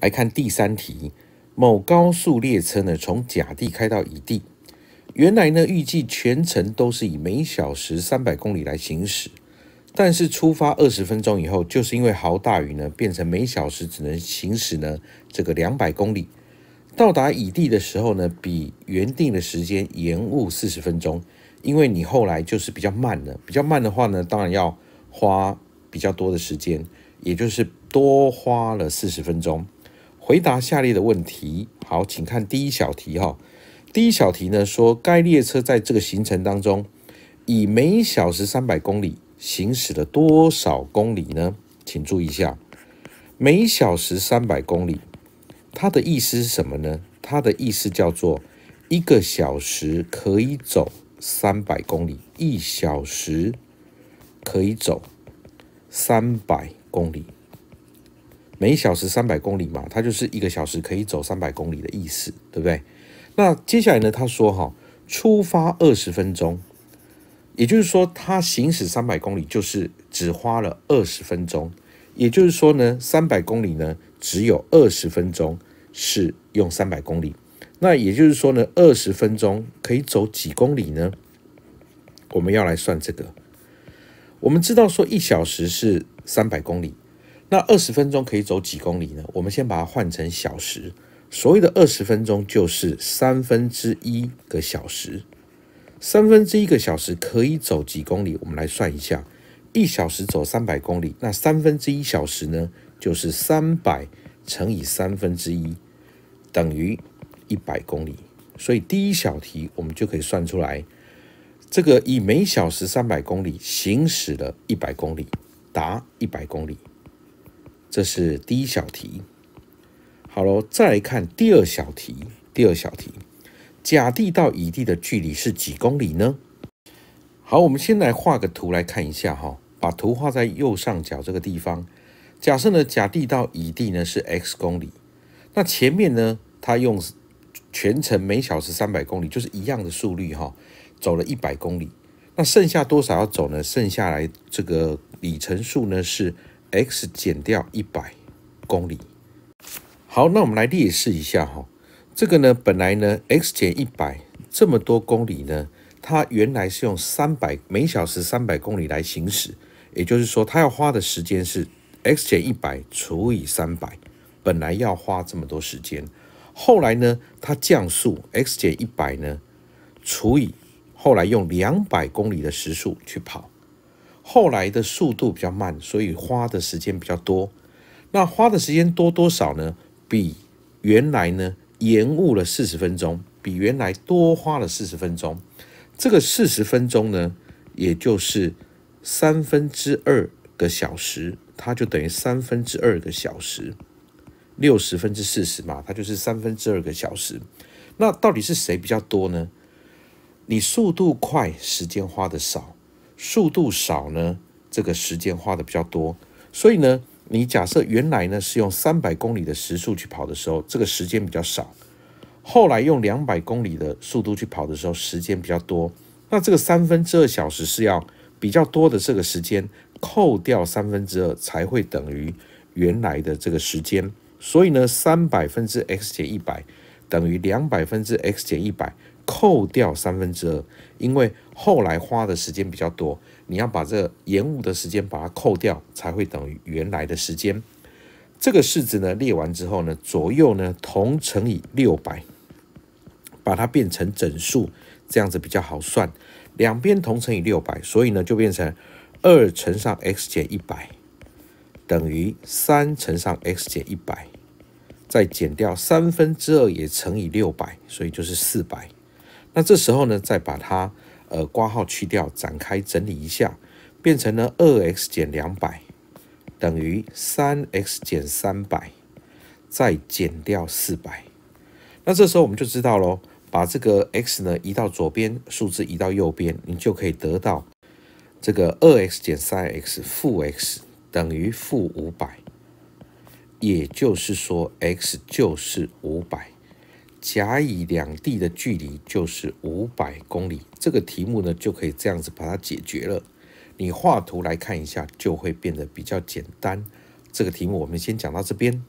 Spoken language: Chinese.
来看第三题，某高速列车呢从甲地开到乙地，原来呢预计全程都是以每小时三百公里来行驶，但是出发二十分钟以后，就是因为豪大雨呢，变成每小时只能行驶呢这个两百公里。到达乙地的时候呢，比原定的时间延误四十分钟，因为你后来就是比较慢了，比较慢的话呢，当然要花比较多的时间，也就是多花了四十分钟。回答下列的问题。好，请看第一小题。哈，第一小题呢说，该列车在这个行程当中，以每小时三百公里行驶了多少公里呢？请注意一下，每小时三百公里，它的意思是什么呢？它的意思叫做一个小时可以走三百公里，一小时可以走三百公里。每小时三百公里嘛，它就是一个小时可以走三百公里的意思，对不对？那接下来呢？他说哈，出发二十分钟，也就是说，它行驶三百公里就是只花了二十分钟。也就是说呢，三百公里呢只有二十分钟是用三百公里。那也就是说呢，二十分钟可以走几公里呢？我们要来算这个。我们知道说一小时是三百公里。那二十分钟可以走几公里呢？我们先把它换成小时。所谓的二十分钟就是三分之一个小时。三分之一个小时可以走几公里？我们来算一下：一小时走三百公里，那三分之一小时呢？就是三百乘以三分之一，等于一百公里。所以第一小题我们就可以算出来：这个以每小时三百公里行驶了一百公里，达一百公里。这是第一小题，好了，再来看第二小题。第二小题，甲地到乙地的距离是几公里呢？好，我们先来画个图来看一下哈。把图画在右上角这个地方。假设呢，甲地到乙地呢是 x 公里。那前面呢，它用全程每小时三百公里，就是一样的速率哈，走了一百公里。那剩下多少要走呢？剩下来这个里程数呢是。x 减掉一百公里，好，那我们来列式一下哈。这个呢，本来呢，x 减一百这么多公里呢，它原来是用三百每小时三百公里来行驶，也就是说，它要花的时间是 x 减一百除以三百，本来要花这么多时间。后来呢，它降速，x 减一百呢除以后来用两百公里的时速去跑。后来的速度比较慢，所以花的时间比较多。那花的时间多多少呢？比原来呢延误了四十分钟，比原来多花了四十分钟。这个四十分钟呢，也就是三分之二个小时，它就等于三分之二个小时，六十分之四十嘛，它就是三分之二个小时。那到底是谁比较多呢？你速度快，时间花的少。速度少呢，这个时间花的比较多，所以呢，你假设原来呢是用三百公里的时速去跑的时候，这个时间比较少，后来用两百公里的速度去跑的时候，时间比较多。那这个三分之二小时是要比较多的这个时间，扣掉三分之二才会等于原来的这个时间。所以呢，三百分之 x 减一百等于两百分之 x 减一百。扣掉三分之二，因为后来花的时间比较多，你要把这延误的时间把它扣掉，才会等于原来的时间。这个式子呢，列完之后呢，左右呢同乘以六百，把它变成整数，这样子比较好算。两边同乘以六百，所以呢就变成二乘上 x 减一百等于三乘上 x 减一百，再减掉三分之二也乘以六百，所以就是四百。那这时候呢，再把它呃挂号去掉，展开整理一下，变成了二 x 减两百等于三 x 减三百，再减掉四百。那这时候我们就知道喽，把这个 x 呢移到左边，数字移到右边，你就可以得到这个二 x 减三 x，负 x 等于负五百，也就是说 x 就是五百。甲乙两地的距离就是五百公里，这个题目呢就可以这样子把它解决了。你画图来看一下，就会变得比较简单。这个题目我们先讲到这边。